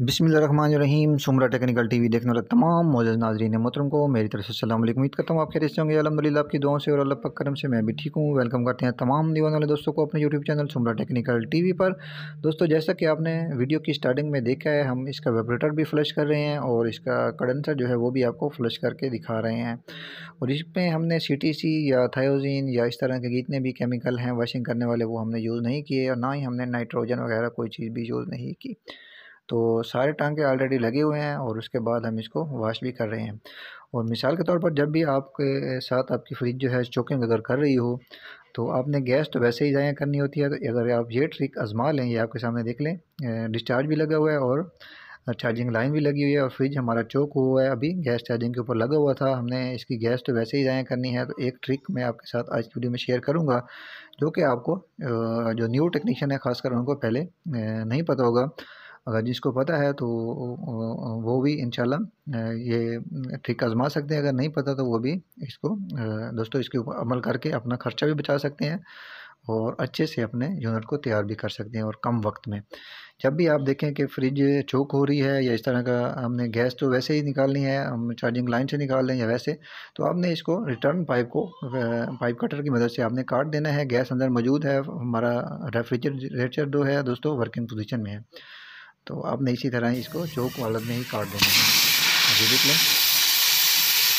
रहीम सुमरा technical TV देखने वाले तमाम मौजूद नाजरीन मोहतरम को मेरी तरफ से सलाम उम्मीद करता हूँ आप खेल से होंगे अलहमदिल्ला आपकी दुआओं से और अल्लाह पक करम से मैं भी ठीक हूँ वेलकम करते हैं तमाम दीवान वाले दोस्तों को अपने YouTube channel Sumra technical TV पर दोस्तों जैसा कि आपने वीडियो की स्टार्टिंग में देखा है हम इसका वेबरेटर भी फ्लश कर रहे हैं और इसका कडेंसर जो है वो भी आपको फ्लश करके दिखा रहे हैं और इसमें हमने सी टी सी या थायोजीन या इस तरह के जितने भी केमिकल हैं वॉशिंग करने वाले वो हमने यूज़ नहीं किए और ना ही हमने नाइट्रोजन वगैरह कोई चीज़ भी यूज़ नहीं की तो सारे टांके ऑलरेडी लगे हुए हैं और उसके बाद हम इसको वाश भी कर रहे हैं और मिसाल के तौर पर जब भी आपके साथ आपकी फ्रिज जो है चोकिंग अगर कर रही हो तो आपने गैस तो वैसे ही ज़ाया करनी होती है तो अगर आप ये ट्रिक आजमा लें या आपके सामने देख लें डिस्चार्ज भी लगा हुआ है और चार्जिंग लाइन भी लगी हुई है और फ्रिज हमारा चौक हुआ है अभी गैस चार्जिंग के ऊपर लगा हुआ था हमने इसकी गैस तो वैसे ही ज़ाया करनी है तो एक ट्रिक मैं आपके साथ आज की वीडियो में शेयर करूँगा जो कि आपको जो न्यू टेक्नीशियन है ख़ासकर उनको पहले नहीं पता होगा अगर जिसको पता है तो वो भी इन ये ठीक आजमा सकते हैं अगर नहीं पता तो वो भी इसको दोस्तों इसके ऊपर अमल करके अपना ख़र्चा भी बचा सकते हैं और अच्छे से अपने यूनिट को तैयार भी कर सकते हैं और कम वक्त में जब भी आप देखें कि फ्रिज चौक हो रही है या इस तरह का हमने गैस तो वैसे ही निकालनी है हम चार्जिंग लाइन से निकाल लें या वैसे तो आपने इसको रिटर्न पाइप को पाइप कटर की मदद से आपने काट देना है गैस अंदर मौजूद है हमारा रेफ्रिजरेटर जो है दोस्तों वर्किंग पोजिशन में है तो आपने इसी तरह इसको चौक वालत में ही काट देना है अभी देख लें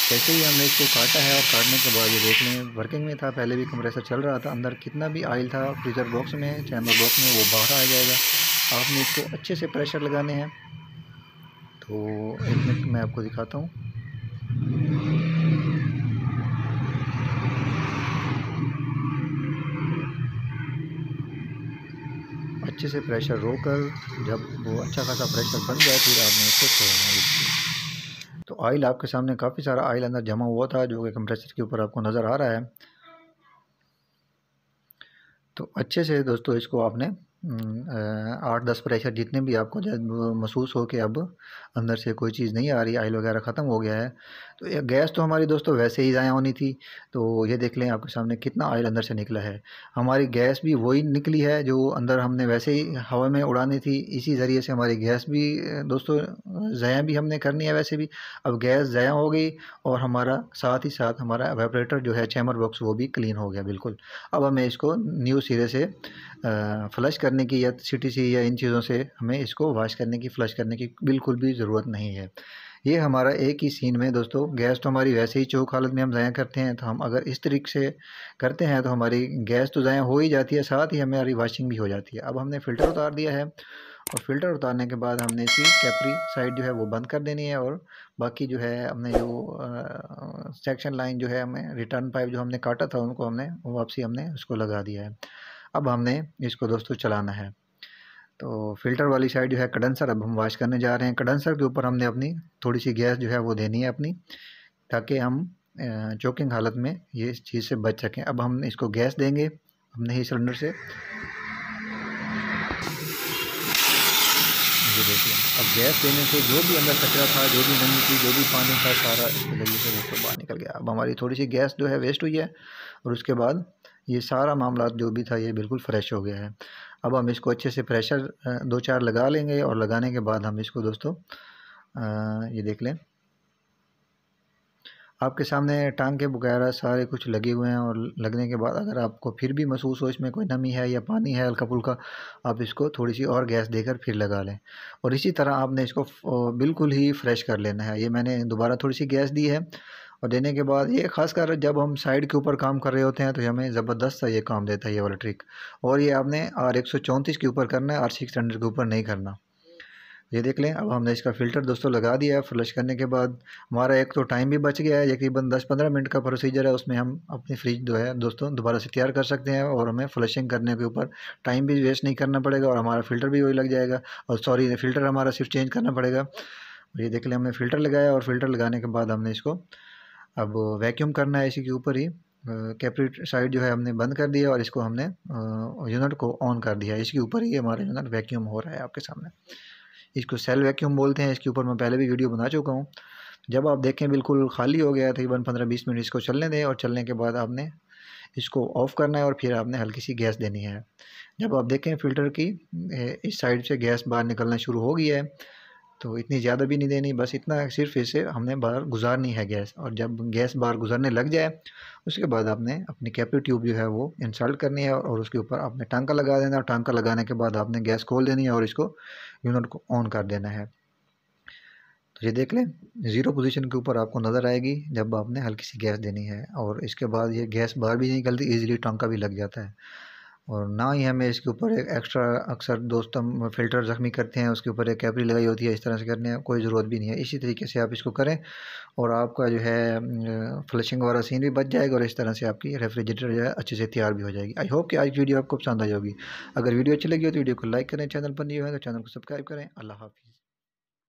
जैसे ही हमने इसको काटा है और काटने के बाद ये देख लें वर्किंग में था पहले भी कंप्रेसर चल रहा था अंदर कितना भी आयल था फ्रीजर बॉक्स में चैम्बर बॉक्स में वो बाहर आ जाएगा आपने इसको अच्छे से प्रेशर लगाने हैं तो एक मिनट मैं आपको दिखाता हूँ अच्छे से प्रेशर कर जब वो अच्छा खासा प्रेशर बन जाए फिर आपने उसको छोड़ना है तो ऑयल आपके सामने काफ़ी सारा ऑयल अंदर जमा हुआ था जो कि कंप्रेसर के ऊपर आपको नज़र आ रहा है तो अच्छे से दोस्तों इसको आपने हम्म, आठ दस प्रेशर जितने भी आपको महसूस हो कि अब अंदर से कोई चीज़ नहीं आ रही आयल वगैरह ख़त्म हो गया है तो गैस तो हमारी दोस्तों वैसे ही ज़ाया होनी थी तो ये देख लें आपके सामने कितना आयल अंदर से निकला है हमारी गैस भी वही निकली है जो अंदर हमने वैसे ही हवा में उड़ानी थी इसी ज़रिए से हमारी गैस भी दोस्तों ज़ाया भी हमने करनी है वैसे भी अब गैस ज़ाया हो गई और हमारा साथ ही साथ हमारा वेपरेटर जो है चैमर बॉक्स वो भी क्लीन हो गया बिल्कुल अब हमें इसको न्यू सिरे से फ्लश कर करने की या सी या इन चीज़ों से हमें इसको वाश करने की फ़्लश करने की बिल्कुल भी ज़रूरत नहीं है ये हमारा एक ही सीन में दोस्तों गैस तो हमारी वैसे ही चौक हालत में हम ज़ाया करते हैं तो हम अगर इस तरीके से करते हैं तो हमारी गैस तो ज़ाया हो ही जाती है साथ ही हमारी वाशिंग भी हो जाती है अब हमने फ़िल्टर उतार दिया है और फ़िल्टर उतारने के बाद हमने इसकी कैपरी साइड जो है वो बंद कर देनी है और बाकी जो है हमने जो सेक्शन लाइन जो है हमें रिटर्न पाइप जो हमने काटा था उनको हमने वापसी हमने उसको लगा दिया है अब हमने इसको दोस्तों चलाना है तो फिल्टर वाली साइड जो है कंडेंसर अब हम वाश करने जा रहे हैं कंडेंसर के ऊपर हमने अपनी थोड़ी सी गैस जो है वो देनी है अपनी ताकि हम चोकिंग हालत में ये इस चीज़ से बच सकें अब हम इसको गैस देंगे अपने ही सिलेंडर से अब गैस देने से जो भी अंदर कचरा था जो भी नमी थी जो भी पानी था सारा इसके जरिए से बाहर निकल गया अब हमारी थोड़ी सी गैस जो है वेस्ट हुई है और उसके बाद ये सारा मामला जो भी था ये बिल्कुल फ्रेश हो गया है अब हम इसको अच्छे से प्रेशर दो चार लगा लेंगे और लगाने के बाद हम इसको दोस्तों ये देख लें आपके सामने टांग के वगैरह सारे कुछ लगे हुए हैं और लगने के बाद अगर आपको फिर भी महसूस हो इसमें कोई नमी है या पानी है हल्का फुल्का आप इसको थोड़ी सी और गैस देकर फिर लगा लें और इसी तरह आपने इसको बिल्कुल ही फ्रेश कर लेना है ये मैंने दोबारा थोड़ी सी गैस दी है और देने के बाद ये खासकर जब हम साइड के ऊपर काम कर रहे होते हैं तो हमें ज़बरदस्त ये काम देता है ये वाला ट्रिक और ये आपने आर एक के ऊपर करना है आर सिक्स के ऊपर नहीं करना ये देख लें अब हमने इसका फ़िल्टर दोस्तों लगा दिया है फ्लश करने के बाद हमारा एक तो टाइम भी बच गया है यकीबन दस पंद्रह मिनट का प्रोसीजर है उसमें हम अपनी फ्रिज जो है दोस्तों दोबारा से तैयार कर सकते हैं और हमें फ्लशिंग करने के ऊपर टाइम भी वेस्ट नहीं करना पड़ेगा और हमारा फ़िल्टर भी वही लग जाएगा और सॉरी फ़िल्टर हमारा सिर्फ चेंज करना पड़ेगा ये देख लें हमने फ़िल्टर लगाया और फ़िल्टर लगाने के बाद हमने इसको अब वैक्यूम करना है इसी के ऊपर ही कैपरेट साइड जो है हमने बंद कर दिया और इसको हमने यूनिट को ऑन कर दिया है इसके ऊपर ही हमारा यूनिट वैक्यूम हो रहा है आपके सामने इसको सेल वैक्यूम बोलते हैं इसके ऊपर मैं पहले भी वीडियो बना चुका हूँ जब आप देखें बिल्कुल खाली हो गया तकरीबन पंद्रह बीस मिनट इसको चलने दें और चलने के बाद आपने इसको ऑफ़ करना है और फिर आपने हल्की सी गैस देनी है जब आप देखें फ़िल्टर की इस साइड से गैस बाहर निकलना शुरू हो गई है तो इतनी ज़्यादा भी नहीं देनी बस इतना सिर्फ इसे हमने बाहर गुजारनी है गैस और जब गैस बाहर गुजरने लग जाए उसके बाद आपने अपनी कैप्यू ट्यूब जो है वो इंसल्ट करनी है और उसके ऊपर आपने टांका लगा देना और टांका लगाने के बाद आपने गैस खोल देनी है और इसको यूनिट को ऑन कर देना है तो ये देख लें ज़ीरो पोजीशन के ऊपर आपको नज़र आएगी जब आपने हल्की सी गैस देनी है और इसके बाद ये गैस बाहर भी नहीं निकलती ईजिली टांका भी लग जाता है और ना ही हमें इसके ऊपर एक एक्स्ट्रा अक्सर दोस्त हम फिल्टर ज़ख्मी करते हैं उसके ऊपर एक कैपरी लगाई होती है इस तरह से करने कोई ज़रूरत भी नहीं है इसी तरीके से आप इसको करें और आपका जो है फ्लशिंग वाला सीन भी बच जाएगा और इस तरह से आपकी रेफ्रिजरेटर जो है अच्छे से तैयार भी हो जाएगी आई होप कि आज की वीडियो आपको पसंद आई होगी अगर वीडियो अच्छी लगी हो तो वीडियो को लाइक करें चैनल पर नहीं हो तो चैनल को सब्सक्राइब करें अल्लाह हाफिज़